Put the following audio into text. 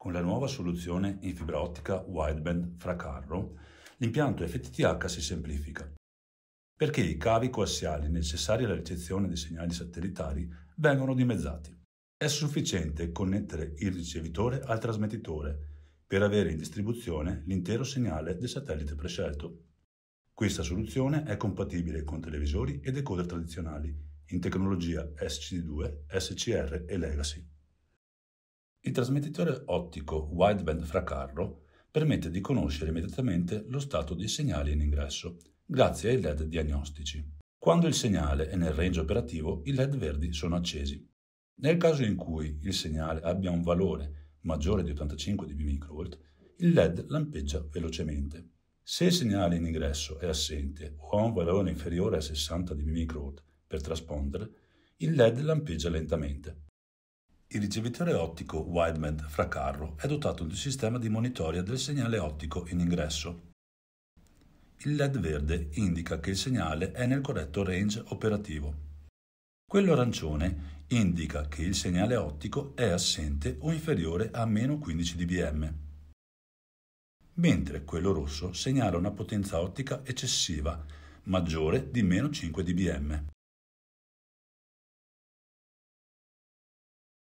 Con la nuova soluzione in fibra ottica wideband fra carro, l'impianto FTTH si semplifica, perché i cavi coassiali necessari alla ricezione dei segnali satellitari vengono dimezzati. È sufficiente connettere il ricevitore al trasmettitore per avere in distribuzione l'intero segnale del satellite prescelto. Questa soluzione è compatibile con televisori e decoder tradizionali in tecnologia SCD2, SCR e Legacy. Il trasmettitore ottico wideband Fracarro permette di conoscere immediatamente lo stato dei segnali in ingresso, grazie ai LED diagnostici. Quando il segnale è nel range operativo, i LED verdi sono accesi. Nel caso in cui il segnale abbia un valore maggiore di 85 dB microvolt, il LED lampeggia velocemente. Se il segnale in ingresso è assente o ha un valore inferiore a 60 dB microvolt per traspondere, il LED lampeggia lentamente. Il ricevitore ottico Wideband fra carro è dotato di un sistema di monitoria del segnale ottico in ingresso. Il LED verde indica che il segnale è nel corretto range operativo. Quello arancione indica che il segnale ottico è assente o inferiore a meno 15 dBm, mentre quello rosso segnala una potenza ottica eccessiva, maggiore di meno 5 dBm.